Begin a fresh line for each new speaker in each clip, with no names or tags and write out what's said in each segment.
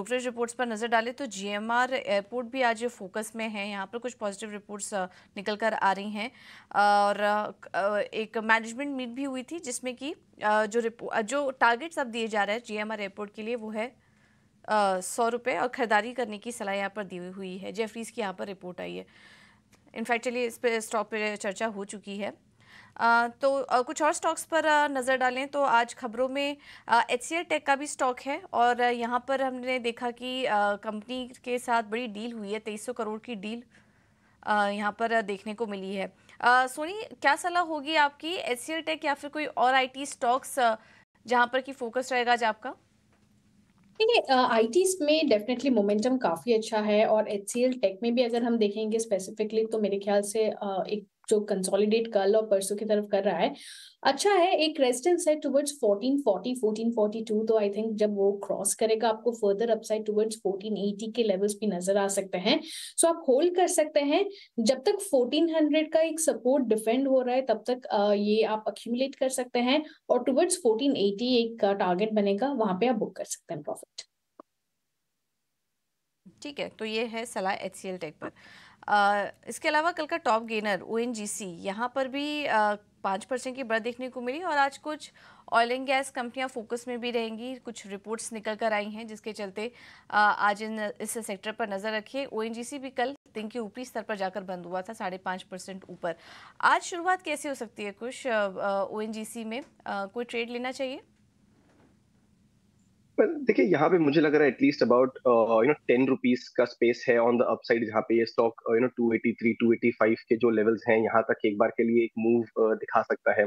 Brokerage reports पर नजर डालें तो जीएमआर एयरपोर्ट भी आज फोकस में है यहाँ पर कुछ पॉजिटिव रिपोर्ट्स निकल कर आ रही हैं और एक मैनेजमेंट मीट भी हुई थी जिसमें कि जो जो टारगेट्स अब दिए जा रहे हैं जीएमआर एयरपोर्ट के लिए वो है सौ रुपये और खरीदारी करने की सलाह यहाँ पर दी हुई है जेफरीज की यहाँ पर रिपोर्ट आई है इनफैक्ट चलिए इस पर स्टॉप पर चर्चा हो चुकी है तो कुछ और स्टॉक्स पर नज़र डालें तो आज खबरों में एच सी टेक का भी स्टॉक है और यहाँ पर हमने देखा कि कंपनी के साथ बड़ी डील हुई है तेईस करोड़ की डील यहाँ पर देखने को मिली है सोनी क्या सलाह होगी आपकी एच सी टेक या फिर कोई और आईटी स्टॉक्स जहाँ पर की फोकस रहेगा आज आपका
देखिए आईटी में डेफिनेटली मोमेंटम काफी अच्छा है और एच टेक में भी अगर हम देखेंगे स्पेसिफिकली तो मेरे ख्याल से एक जो कंसोलिडेट कल और परसों की तरफ कर रहा है अच्छा है एक रेजिस्टेंस है टुवर्ड्स 1440 1442 तो आई थिंक जब वो क्रॉस करेगा आपको फर्दर अपसाइड टुवर्ड्स 1480 के लेवल्स भी नजर आ सकते हैं सो so आप होल्ड कर सकते हैं जब तक 1400 का एक सपोर्ट डिफेंड हो रहा है तब तक ये आप अक्यूमुलेट कर सकते हैं और टुवर्ड्स 1480 एक टारगेट बनेगा वहां पे आप बुक कर सकते हैं प्रॉफिट
ठीक है तो ये है सलाह एच सी एल टेक पर आ, इसके अलावा कल का top gainer O N G C यहाँ पर भी पाँच परसेंट की बढ़ देखने को मिली और आज कुछ ऑयल एंड गैस कंपनियां फोकस में भी रहेंगी कुछ रिपोर्ट्स निकल कर आई हैं जिसके चलते आ, आज इन इस सेक्टर पर नज़र रखिए ओ भी कल दिन के ऊपरी स्तर पर जाकर बंद हुआ था साढ़े पाँच परसेंट ऊपर आज शुरुआत कैसे हो सकती है कुछ ओ में आ, कोई ट्रेड लेना चाहिए
पर देखिए यहाँ पे मुझे लग रहा है at least about you know ten rupees का स्पेस है ऑन द अपसाइड जहाँ पे ये stock you know two eighty three two eighty five के जो लेवल्स हैं यहाँ तक एक बार के लिए एक मूव uh, दिखा सकता है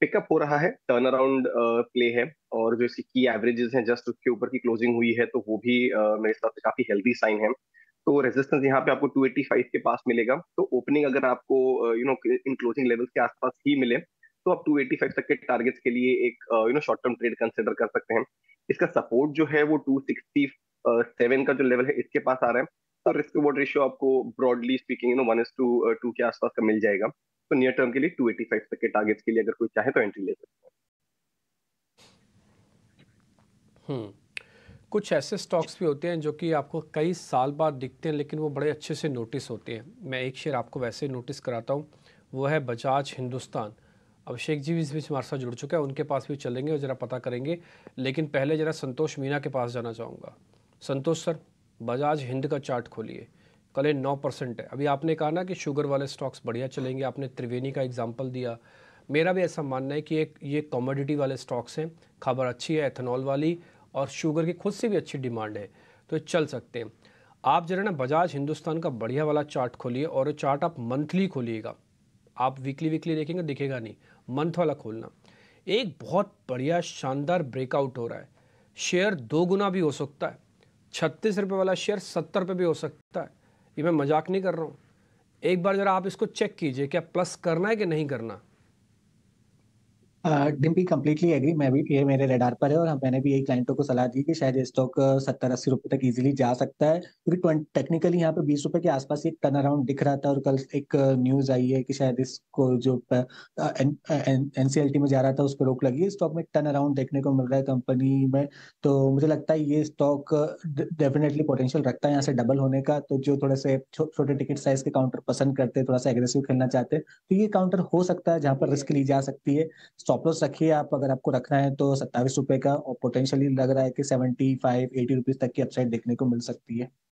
पिकअप uh, हो रहा है टर्न अराउंड प्ले है और जो इसकी की एवरेजेस हैं जस्ट उसके ऊपर की क्लोजिंग हुई है तो वो भी uh, मेरे हिसाब से काफी हेल्दी साइन है तो रेजिस्टेंस यहाँ पे आपको 285 के पास मिलेगा तो ओपनिंग अगर आपको you know in closing levels के आसपास ही मिले तो आप 285 तक के टारगेट्स के लिए एक you know short term trade consider कर सकते हैं इसका सपोर्ट जो है वो टू सिक्सटी सेवन का जो लेवल है इसके पास आ रहा है और रिस्क वोट रेशियो आपको broadly speaking you know one is to two के आसपास का मिल जाएगा तो नियर टर्म के लिए टू एटी फाइव तक के टारगेट्स के लिए अगर कोई चाहे तो एंट्री ले सकते हैं
हम्म। कुछ ऐसे स्टॉक्स भी होते हैं जो कि आपको कई साल बाद दिखते हैं लेकिन वो बड़े अच्छे से नोटिस होते हैं मैं एक शेयर आपको वैसे नोटिस कराता हूँ वो है बजाज हिंदुस्तान अभिषेक जी भी इस बीच हमारे साथ जुड़ चुके हैं उनके पास भी चलेंगे और ज़रा पता करेंगे लेकिन पहले ज़रा संतोष मीना के पास जाना चाहूँगा संतोष सर बजाज हिंद का चार्ट खोलिए कल ये नौ परसेंट है अभी आपने कहा ना कि शुगर वाले स्टॉक्स बढ़िया चलेंगे आपने त्रिवेणी का एग्जाम्पल दिया मेरा भी ऐसा मानना है कि एक ये कॉमोडिटी वाले स्टॉक्स हैं खबर अच्छी है एथेनॉल वाली और शुगर की खुद से भी अच्छी डिमांड है तो चल सकते हैं आप जरा ना बजाज हिंदुस्तान का बढ़िया वाला चार्ट खोलिए और चार्ट आप मंथली खोलिएगा आप वीकली वीकली देखेंगे दिखेगा नहीं मंथ वाला खोलना एक बहुत बढ़िया शानदार ब्रेकआउट हो रहा है शेयर दो गुना भी हो सकता है छत्तीस रुपये वाला शेयर सत्तर रुपये भी हो सकता है ये मैं मजाक नहीं कर रहा हूँ एक बार ज़रा आप इसको चेक कीजिए क्या प्लस करना है कि नहीं करना
डिम्पी कम्प्लीटली एग्री मैं भी ये मेरे रेडार पर है और हाँ, मैंने भी यही क्लाइंटों को सलाह दी कि शायद ये स्टॉक सत्तर अस्सी रुपये तक इजीली जा सकता है क्योंकि तो टेक्निकली यहाँ पे बीस रुपए के आसपास एक टर्न अराउंड दिख रहा था और कल एक न्यूज आई है कि शायद इसको जो एनसीएलटी में जा रहा था उस पर रोक लगी स्टॉक में टर्न अराउंड देखने को मिल रहा है कंपनी में तो मुझे लगता है ये स्टॉक डेफिनेटली पोटेंशियल रखता है यहाँ से डबल होने का तो जो थोड़े से छोटे टिकट साइज के काउंटर पसंद करते हैं थोड़ा सा एग्रेसिव खेलना चाहते हैं तो ये काउंटर हो सकता है जहाँ पर रिस्क ली जा सकती है स्टॉप लॉस रखिए आप अगर आपको रखना है तो सत्ताईस रुपए का और पोटेंशियली लग रहा है कि सेवेंटी फाइव एटी रुपीज तक की अपसाइड देखने को मिल सकती है